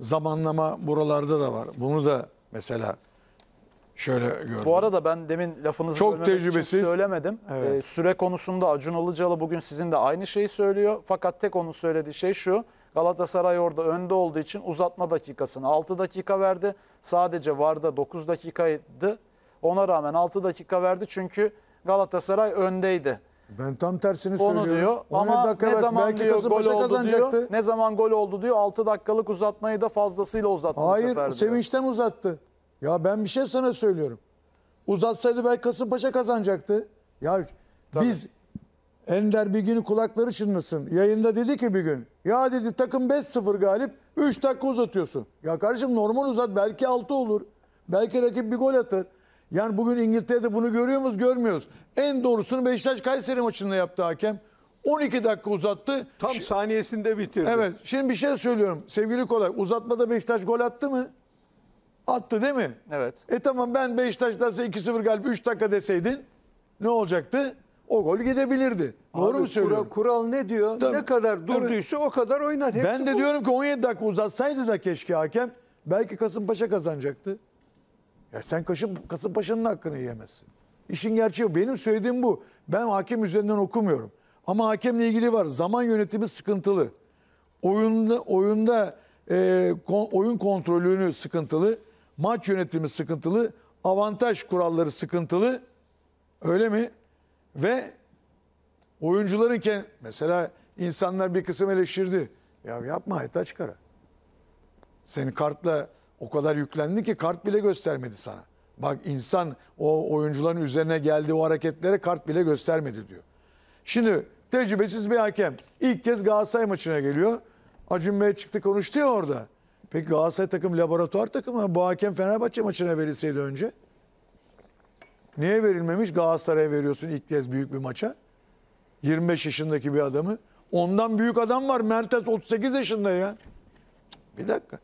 zamanlama buralarda da var. Bunu da mesela şöyle gördüm. Bu arada ben demin lafınızı Çok tecrübesiz. söylemedim. Ee, evet. Ee, süre konusunda Acun Ilıcalı bugün sizin de aynı şeyi söylüyor. Fakat tek onun söylediği şey şu. Galatasaray orada önde olduğu için uzatma dakikasını 6 dakika verdi. Sadece Varda 9 dakikaydı. Ona rağmen 6 dakika verdi çünkü Galatasaray öndeydi. Ben tam tersini Onu söylüyorum. diyor. Ama dakika ne zaman belki diyor, gol Kasımpaşa oldu diyor. kazanacaktı. Ne zaman gol oldu diyor. 6 dakikalık uzatmayı da fazlasıyla uzattı bu sefer Hayır diyor. sevinçten uzattı. Ya ben bir şey sana söylüyorum. Uzatsaydı belki Kasımpaşa kazanacaktı. Ya biz Ender bir günü kulakları çınlasın. Yayında dedi ki bir gün. Ya dedi takım 5-0 galip 3 dakika uzatıyorsun. Ya kardeşim normal uzat belki 6 olur. Belki rakip bir gol atar. Yani bugün İngiltere'de bunu görüyor muyuz? Görmüyoruz. En doğrusunu Beşiktaş Kayseri maçında yaptı hakem. 12 dakika uzattı. Tam Şi saniyesinde bitirdi. Evet. Şimdi bir şey söylüyorum. Sevgili Kolay uzatmada Beşiktaş gol attı mı? Attı değil mi? Evet. E tamam ben Beşiktaş'ta 2-0 galip 3 dakika deseydin ne olacaktı? O gol gidebilirdi. Abi, Doğru mu söylüyorum? Kural, kural ne diyor? Tabii. Ne kadar durduysa evet. o kadar oynat. Hepsi ben de bu. diyorum ki 17 dakika uzatsaydı da keşke hakem belki Kasımpaşa kazanacaktı. Ya sen kasım Kasımpaşa'nın hakkını yiyemezsin. İşin gerçeği benim söylediğim bu. Ben hakem üzerinden okumuyorum. Ama hakemle ilgili var. Zaman yönetimi sıkıntılı. Oyunda oyunda e, kon, oyun kontrolünü sıkıntılı. Maç yönetimi sıkıntılı. Avantaj kuralları sıkıntılı. Öyle mi? Ve oyuncuların kend- mesela insanlar bir kısım eleştirdi. Ya yapma Aytaç Kara. Seni kartla o kadar yüklendi ki kart bile göstermedi sana. Bak insan o oyuncuların üzerine geldi o hareketlere kart bile göstermedi diyor. Şimdi tecrübesiz bir hakem. ilk kez Galatasaray maçına geliyor. Acun Bey çıktı konuştu ya orada. Peki Galatasaray takım laboratuvar takımı bu hakem Fenerbahçe maçına verilseydi önce. Niye verilmemiş? Galatasaray'a veriyorsun ilk kez büyük bir maça. 25 yaşındaki bir adamı. Ondan büyük adam var. Mertes 38 yaşında ya. Bir dakika.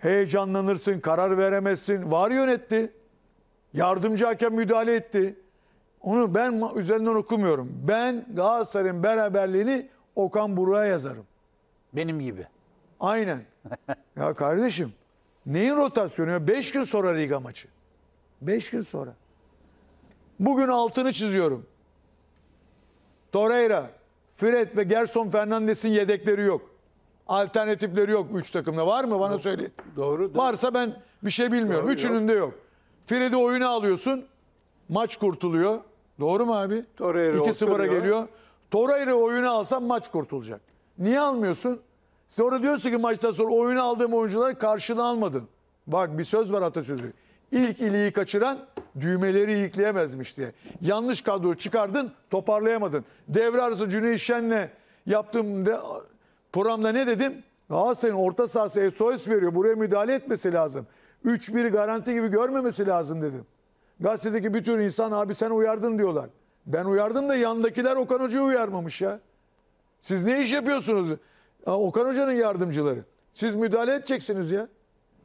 Heyecanlanırsın, karar veremezsin. Var yönetti. Yardımcı hakem müdahale etti. Onu ben üzerinden okumuyorum. Ben Galatasaray'ın beraberliğini Okan Buruk'a yazarım. Benim gibi. Aynen. ya kardeşim neyin rotasyonu? ya? Beş gün sonra Riga maçı. Beş gün sonra. Bugün altını çiziyorum. Torreira, Fred ve Gerson Fernandes'in yedekleri yok alternatifleri yok üç takımda. Var mı bana söyle. Doğru, doğru. Varsa ben bir şey bilmiyorum. Doğru, Üçünün yok. de yok. Fredi oyuna alıyorsun. Maç kurtuluyor. Doğru mu abi? Torreira 2-0'a geliyor. Torreira oyunu alsan maç kurtulacak. Niye almıyorsun? Sonra diyorsun ki maçtan sonra oyunu aldığım oyuncuları karşına almadın. Bak bir söz var atasözü. İlk iliği kaçıran düğmeleri yıklayamazmış diye. Yanlış kadroyu çıkardın toparlayamadın. Devre arası Cüneyt Şen'le yaptığım de, Programda ne dedim? Galatasaray'ın orta sahası SOS veriyor. Buraya müdahale etmesi lazım. 3-1 garanti gibi görmemesi lazım dedim. Gazetedeki bütün insan abi sen uyardın diyorlar. Ben uyardım da yandakiler Okan Hoca'yı uyarmamış ya. Siz ne iş yapıyorsunuz? Ya Okan Hoca'nın yardımcıları. Siz müdahale edeceksiniz ya.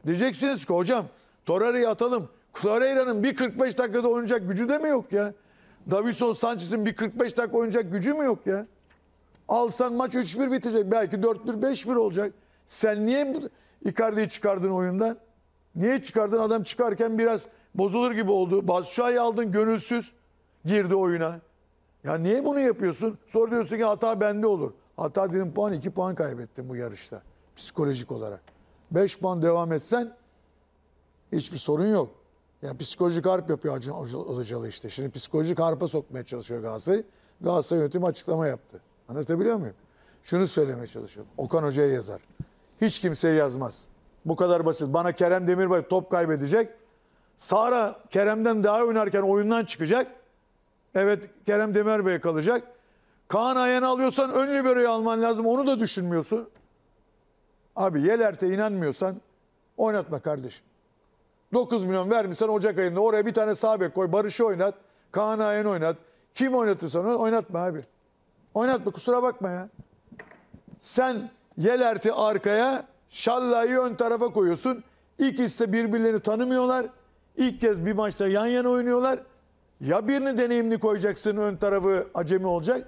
Diyeceksiniz ki hocam Torreira'yı atalım. Torreira'nın bir 45 dakikada oynayacak gücü de mi yok ya? Davison Sanchez'in bir 45 dakika oynayacak gücü mü yok ya? Alsan maç 3-1 bitecek. Belki 4-1, 5-1 olacak. Sen niye Icardi'yi çıkardın oyundan? Niye çıkardın? Adam çıkarken biraz bozulur gibi oldu. Basşay'ı aldın gönülsüz. Girdi oyuna. Ya niye bunu yapıyorsun? Sonra diyorsun ki hata bende olur. Hata dedim puan 2 puan kaybettim bu yarışta. Psikolojik olarak. 5 puan devam etsen hiçbir sorun yok. Yani psikolojik harp yapıyor Hocalı işte. Şimdi psikolojik harpa sokmaya çalışıyor Galatasaray. Galatasaray yönetimi açıklama yaptı. Anlatabiliyor muyum? Şunu söylemeye çalışıyorum. Okan Hoca'ya yazar. Hiç kimseye yazmaz. Bu kadar basit. Bana Kerem Demirbay top kaybedecek. Sara Kerem'den daha oynarken oyundan çıkacak. Evet Kerem Demirbay'a kalacak. Kaan Ayan'ı alıyorsan ön liberoyu alman lazım. Onu da düşünmüyorsun. Abi Yelert'e inanmıyorsan oynatma kardeşim. 9 milyon vermişsen Ocak ayında oraya bir tane sağ bek koy. Barış'ı oynat. Kaan Ayen oynat. Kim oynatırsan oynatma abi. Oynatma kusura bakma ya. Sen Yelert'i arkaya, Şalla'yı ön tarafa koyuyorsun. İkisi de birbirlerini tanımıyorlar. İlk kez bir maçta yan yana oynuyorlar. Ya birini deneyimli koyacaksın ön tarafı acemi olacak.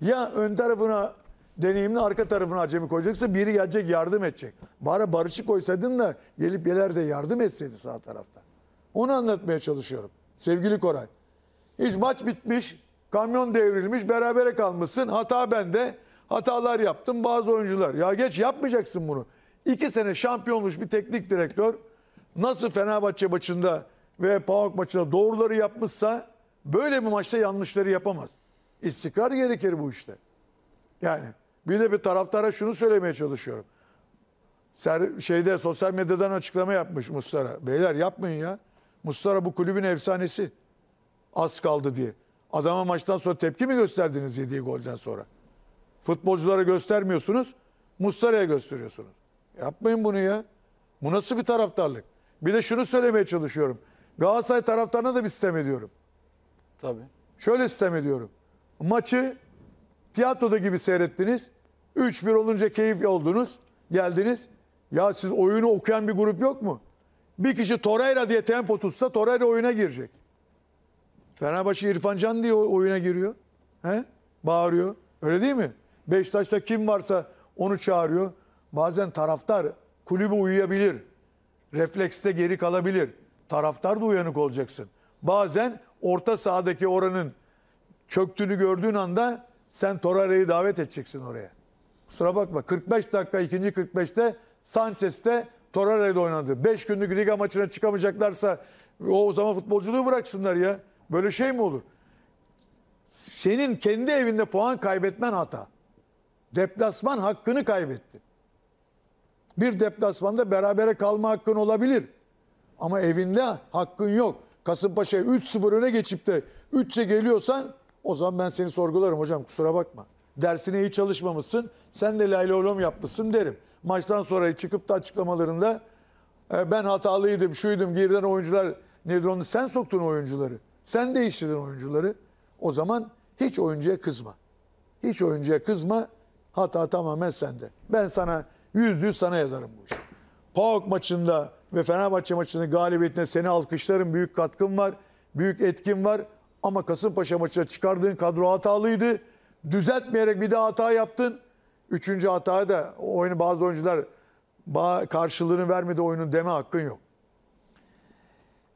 Ya ön tarafına deneyimli arka tarafına acemi koyacaksın. Biri gelecek yardım edecek. Bari Barış'ı koysaydın da gelip Yeler de yardım etseydi sağ tarafta. Onu anlatmaya çalışıyorum. Sevgili Koray. Hiç maç bitmiş. Kamyon devrilmiş berabere kalmışsın. Hata bende. Hatalar yaptım bazı oyuncular. Ya geç yapmayacaksın bunu. İki sene şampiyonmuş bir teknik direktör nasıl Fenerbahçe maçında ve PAOK maçında doğruları yapmışsa böyle bir maçta yanlışları yapamaz. İstikrar gerekir bu işte. Yani bir de bir taraftara şunu söylemeye çalışıyorum. Ser, şeyde sosyal medyadan açıklama yapmış Mustara. Beyler yapmayın ya. Mustara bu kulübün efsanesi. Az kaldı diye. Adama maçtan sonra tepki mi gösterdiniz yediği golden sonra? Futbolculara göstermiyorsunuz. Mustara'ya gösteriyorsunuz. Yapmayın bunu ya. Bu nasıl bir taraftarlık? Bir de şunu söylemeye çalışıyorum. Galatasaray taraftarına da bir sistem ediyorum. Tabii. Şöyle sistem ediyorum. Maçı tiyatroda gibi seyrettiniz. 3-1 olunca keyif oldunuz. Geldiniz. Ya siz oyunu okuyan bir grup yok mu? Bir kişi Torreira diye tempo tutsa Torreira oyuna girecek. Fenerbahçe İrfan Can diye oyuna giriyor. He? Bağırıyor. Öyle değil mi? Beşiktaş'ta kim varsa onu çağırıyor. Bazen taraftar kulübe uyuyabilir. Reflekste geri kalabilir. Taraftar da uyanık olacaksın. Bazen orta sahadaki oranın çöktüğünü gördüğün anda sen Torreira'yı davet edeceksin oraya. Kusura bakma 45 dakika ikinci 45'te Sanchez'te Torreira'da oynadı. 5 günlük liga maçına çıkamayacaklarsa o zaman futbolculuğu bıraksınlar ya. Böyle şey mi olur? Senin kendi evinde puan kaybetmen hata. Deplasman hakkını kaybettin. Bir deplasmanda berabere kalma hakkın olabilir. Ama evinde hakkın yok. Kasımpaşa'ya 3-0 öne geçip de 3'e geliyorsan o zaman ben seni sorgularım hocam kusura bakma. Dersine iyi çalışmamışsın. Sen de layla olum yapmışsın derim. Maçtan sonra çıkıp da açıklamalarında e, ben hatalıydım, şuydum, girden oyuncular nedir onu sen soktun oyuncuları. Sen değiştirdin oyuncuları. O zaman hiç oyuncuya kızma. Hiç oyuncuya kızma. Hata tamamen sende. Ben sana yüzde yüz sana yazarım bu işi. PAOK maçında ve Fenerbahçe maçının galibiyetine seni alkışlarım. Büyük katkın var. Büyük etkin var. Ama Kasımpaşa maçına çıkardığın kadro hatalıydı. Düzeltmeyerek bir daha hata yaptın. Üçüncü hataya da oyunu bazı oyuncular karşılığını vermedi oyunun deme hakkın yok.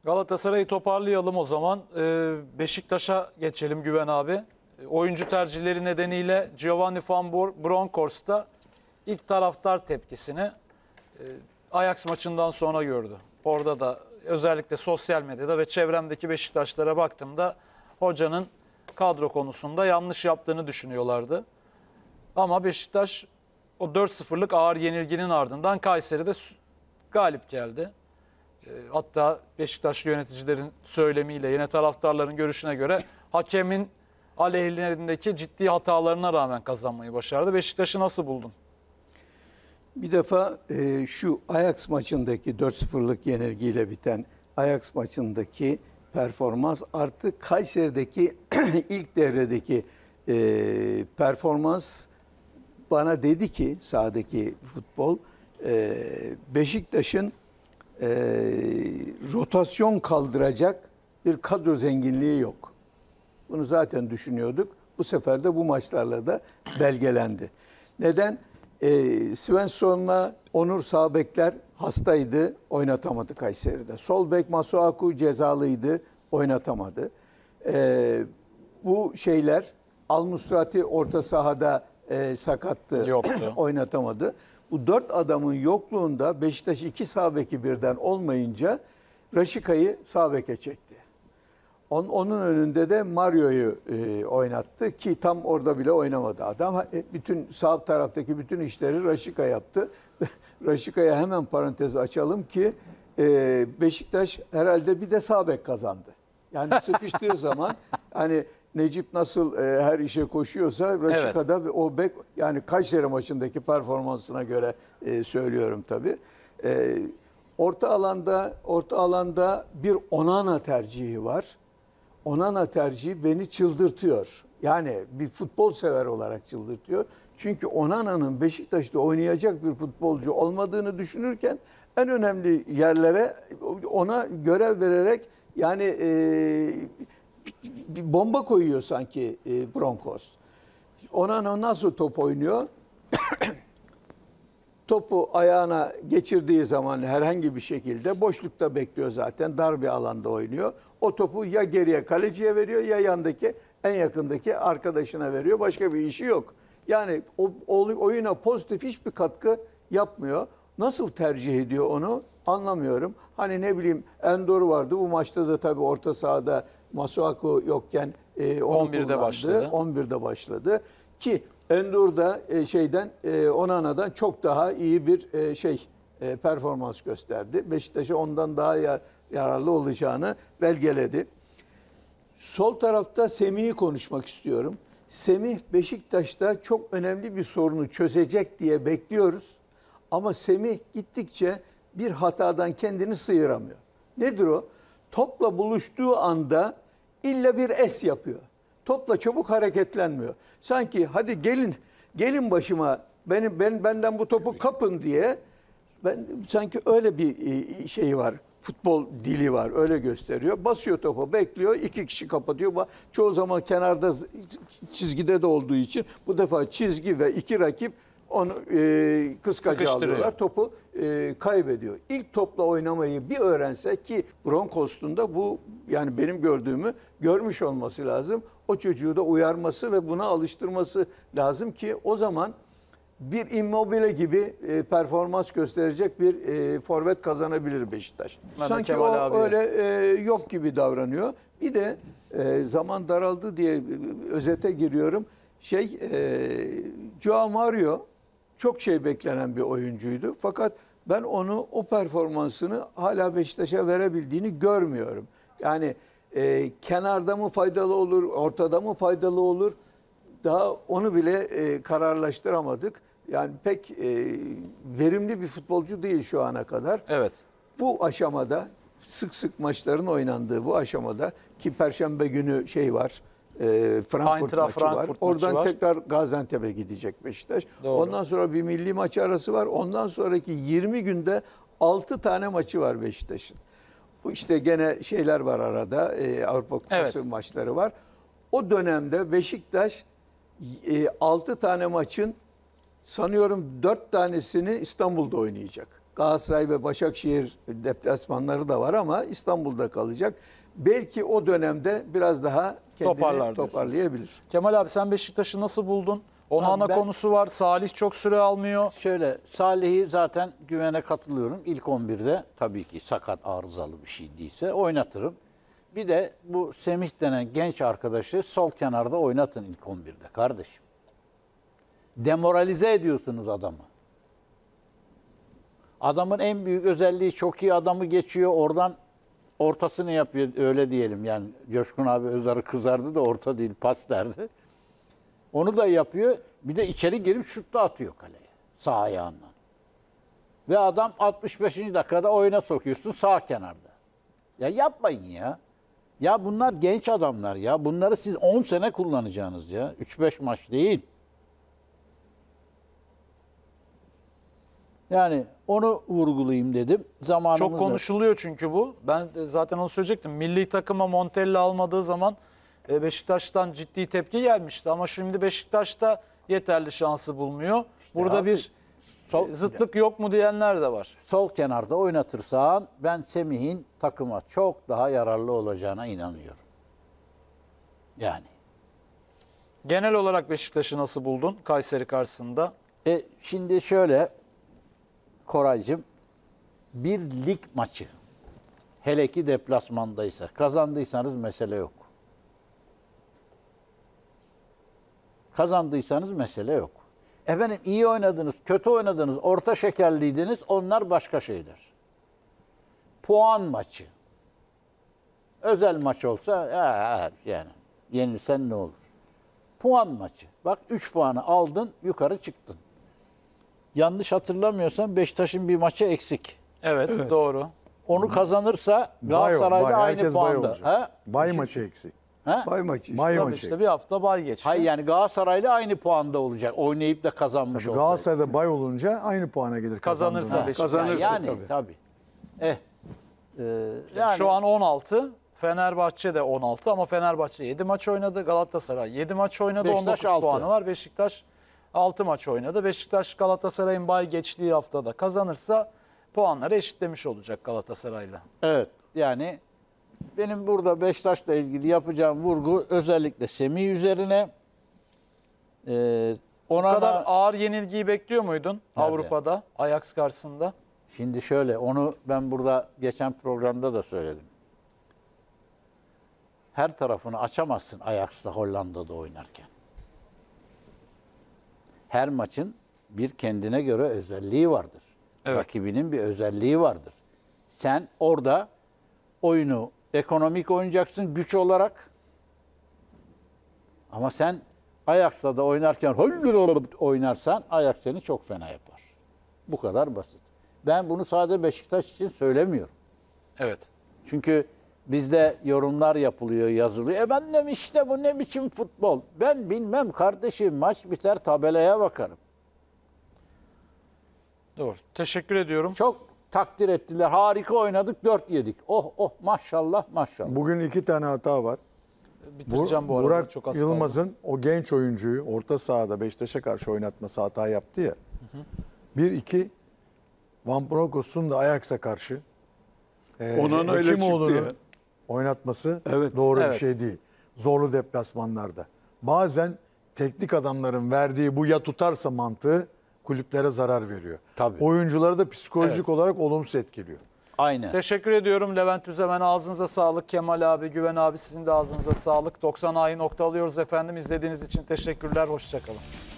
Galatasaray'ı toparlayalım o zaman. Ee, Beşiktaş'a geçelim Güven abi. Ee, oyuncu tercihleri nedeniyle Giovanni Van Bronckhorst da ilk taraftar tepkisini e, Ajax maçından sonra gördü. Orada da özellikle sosyal medyada ve çevremdeki Beşiktaşlara baktığımda hocanın kadro konusunda yanlış yaptığını düşünüyorlardı. Ama Beşiktaş o 4-0'lık ağır yenilginin ardından Kayseri'de galip geldi. E, hatta Beşiktaşlı yöneticilerin söylemiyle yine taraftarların görüşüne göre hakemin aleyhlerindeki ciddi hatalarına rağmen kazanmayı başardı. Beşiktaş'ı nasıl buldun? Bir defa e, şu Ajax maçındaki 4-0'lık yenilgiyle biten Ajax maçındaki performans artı Kayseri'deki ilk devredeki e, performans bana dedi ki sahadaki futbol e, Beşiktaş'ın e, rotasyon kaldıracak bir kadro zenginliği yok. Bunu zaten düşünüyorduk. Bu sefer de bu maçlarla da belgelendi. Neden? E, Svensson'la Onur Sağbekler hastaydı, oynatamadı Kayseri'de. Sol bek Masuaku cezalıydı, oynatamadı. E, bu şeyler Al Nusrati orta sahada e, sakattı, Yoktu. oynatamadı. Bu dört adamın yokluğunda Beşiktaş iki sağ birden olmayınca Raşika'yı sağ çekti. onun önünde de Mario'yu e, oynattı ki tam orada bile oynamadı adam. E, bütün sağ taraftaki bütün işleri Raşika yaptı. Raşika'ya hemen parantez açalım ki e, Beşiktaş herhalde bir de sağbek kazandı. Yani sıkıştığı zaman hani Necip nasıl e, her işe koşuyorsa Raşika evet. o bek yani Kayseri maçındaki performansına göre e, söylüyorum tabii. E, orta alanda orta alanda bir Onana tercihi var. Onana tercihi beni çıldırtıyor. Yani bir futbol sever olarak çıldırtıyor. Çünkü Onana'nın Beşiktaş'ta oynayacak bir futbolcu olmadığını düşünürken en önemli yerlere ona görev vererek yani e, bir bomba koyuyor sanki e, Broncos. Ona nasıl top oynuyor? Topu ayağına geçirdiği zaman herhangi bir şekilde boşlukta bekliyor zaten. Dar bir alanda oynuyor. O topu ya geriye kaleciye veriyor ya yandaki en yakındaki arkadaşına veriyor. Başka bir işi yok. Yani o, oyuna pozitif hiçbir katkı yapmıyor. Nasıl tercih ediyor onu anlamıyorum. Hani ne bileyim Endor vardı bu maçta da tabii orta sahada Masuaku yokken e, 11'de başladı. 11'de başladı ki Endur'da e, şeyden e, Onana'dan çok daha iyi bir e, şey e, performans gösterdi. Beşiktaş'a ondan daha yar, yararlı olacağını belgeledi. Sol tarafta Semih'i konuşmak istiyorum. Semih Beşiktaş'ta çok önemli bir sorunu çözecek diye bekliyoruz. Ama Semih gittikçe bir hatadan kendini sıyıramıyor. Nedir o? topla buluştuğu anda illa bir es yapıyor. Topla çabuk hareketlenmiyor. Sanki hadi gelin gelin başıma benim ben benden bu topu kapın diye ben sanki öyle bir e, şey var. Futbol dili var öyle gösteriyor. Basıyor topu bekliyor iki kişi kapatıyor. Çoğu zaman kenarda çizgide de olduğu için bu defa çizgi ve iki rakip onu e, kıskacı alıyorlar. Topu e, kaybediyor. İlk topla oynamayı bir öğrense ki Broncos'un da bu yani benim gördüğümü görmüş olması lazım. O çocuğu da uyarması ve buna alıştırması lazım ki o zaman bir immobile gibi e, performans gösterecek bir e, forvet kazanabilir Beşiktaş. Ben Sanki o abi. öyle e, yok gibi davranıyor. Bir de e, zaman daraldı diye e, özete giriyorum. Şey e, Joao Mario çok şey beklenen bir oyuncuydu. Fakat ben onu o performansını hala Beşiktaş'a verebildiğini görmüyorum. Yani e, kenarda mı faydalı olur, ortada mı faydalı olur daha onu bile e, kararlaştıramadık. Yani pek e, verimli bir futbolcu değil şu ana kadar. Evet. Bu aşamada sık sık maçların oynandığı bu aşamada ki Perşembe günü şey var e, Frankfurt maçı Frankfurt var. Maçı Oradan var. tekrar Gaziantep'e gidecek Beşiktaş. Doğru. Ondan sonra bir milli maçı arası var. Ondan sonraki 20 günde 6 tane maçı var Beşiktaş'ın. Bu işte gene şeyler var arada. E, Avrupa Kupası evet. maçları var. O dönemde Beşiktaş e, 6 tane maçın sanıyorum 4 tanesini İstanbul'da oynayacak. Galatasaray ve Başakşehir deplasmanları da var ama İstanbul'da kalacak. Belki o dönemde biraz daha kendini Toparlar toparlayabilir. Kemal abi sen Beşiktaş'ı nasıl buldun? Onana ben, konusu var. Salih çok süre almıyor. Şöyle Salih'i zaten güvene katılıyorum. İlk 11'de tabii ki sakat arızalı bir şey değilse oynatırım. Bir de bu Semih denen genç arkadaşı sol kenarda oynatın ilk 11'de kardeşim. Demoralize ediyorsunuz adamı. Adamın en büyük özelliği çok iyi adamı geçiyor. Oradan ortasını yapıyor öyle diyelim yani Coşkun abi Özarı kızardı da orta değil pas derdi. Onu da yapıyor. Bir de içeri girip şut da atıyor kaleye sağ ayağından. Ve adam 65. dakikada oyuna sokuyorsun sağ kenarda. Ya yapmayın ya. Ya bunlar genç adamlar ya. Bunları siz 10 sene kullanacağınız ya. 3-5 maç değil. Yani onu vurgulayayım dedim. Zamanımız Çok konuşuluyor çünkü bu. Ben e, zaten onu söyleyecektim. Milli takıma Montella almadığı zaman e, Beşiktaş'tan ciddi tepki gelmişti. Ama şimdi Beşiktaş'ta yeterli şansı bulmuyor. İşte Burada abi, bir e, sol, zıtlık yok mu diyenler de var. Sol kenarda oynatırsan ben Semih'in takıma çok daha yararlı olacağına inanıyorum. Yani. Genel olarak Beşiktaş'ı nasıl buldun Kayseri karşısında? E, şimdi şöyle Koraycığım bir lig maçı hele ki deplasmandaysa kazandıysanız mesele yok. Kazandıysanız mesele yok. Efendim iyi oynadınız, kötü oynadınız, orta şekerliydiniz onlar başka şeyler. Puan maçı. Özel maç olsa yani yenilsen ne olur? Puan maçı. Bak 3 puanı aldın yukarı çıktın yanlış hatırlamıyorsam Beşiktaş'ın bir maçı eksik. Evet, evet. doğru. Onu kazanırsa Galatasaray'da aynı puanda. Bay, bay maçı eksik. Ha? Bay maçı. Bay maçı. işte bir hafta bay geçti. Hayır yani Galatasaray'la aynı puanda olacak. Oynayıp da kazanmış olacak. Galatasaray'da bay olunca aynı puana gelir. Kazanırsa Beşiktaş. Kazanırsa yani, tabii. tabii. Eh. Ee, yani, Şu an 16. Fenerbahçe de 16 ama Fenerbahçe 7 maç oynadı. Galatasaray 7 maç oynadı. Beşiktaş 19 6. puanı var. Beşiktaş 6 maç oynadı. Beşiktaş Galatasaray'ın bay geçtiği haftada kazanırsa puanları eşitlemiş olacak Galatasaray'la. Evet yani benim burada Beşiktaş'la ilgili yapacağım vurgu özellikle Semih üzerine. Ee, ona Bu kadar da, ağır yenilgiyi bekliyor muydun Nerede? Avrupa'da Ajax karşısında? Şimdi şöyle onu ben burada geçen programda da söyledim. Her tarafını açamazsın Ajax'la Hollanda'da oynarken her maçın bir kendine göre özelliği vardır. Evet. Rakibinin bir özelliği vardır. Sen orada oyunu ekonomik oynayacaksın güç olarak. Ama sen Ajax'la da oynarken oynarsan Ajax seni çok fena yapar. Bu kadar basit. Ben bunu sadece Beşiktaş için söylemiyorum. Evet. Çünkü Bizde yorumlar yapılıyor, yazılıyor. E ben demiş işte bu ne biçim futbol. Ben bilmem kardeşim maç biter tabelaya bakarım. Doğru. Teşekkür ediyorum. Çok takdir ettiler. Harika oynadık. Dört yedik. Oh oh maşallah maşallah. Bugün iki tane hata var. Bitireceğim bu, bu arada. Burak çok az Yılmaz'ın o genç oyuncuyu orta sahada Beşiktaş'a karşı oynatması hata yaptı ya. Hı hı. Bir iki Van Broncos'un da Ajax'a karşı. Ee, Onana öyle çıktı ya oynatması evet, doğru evet. bir şey değil. Zorlu deplasmanlarda. Bazen teknik adamların verdiği bu ya tutarsa mantığı kulüplere zarar veriyor. Tabii. Oyuncuları da psikolojik evet. olarak olumsuz etkiliyor. Aynen. Teşekkür ediyorum Levent Üzemen. Ağzınıza sağlık. Kemal abi, Güven abi sizin de ağzınıza sağlık. 90 ayı nokta alıyoruz efendim. İzlediğiniz için teşekkürler. Hoşçakalın.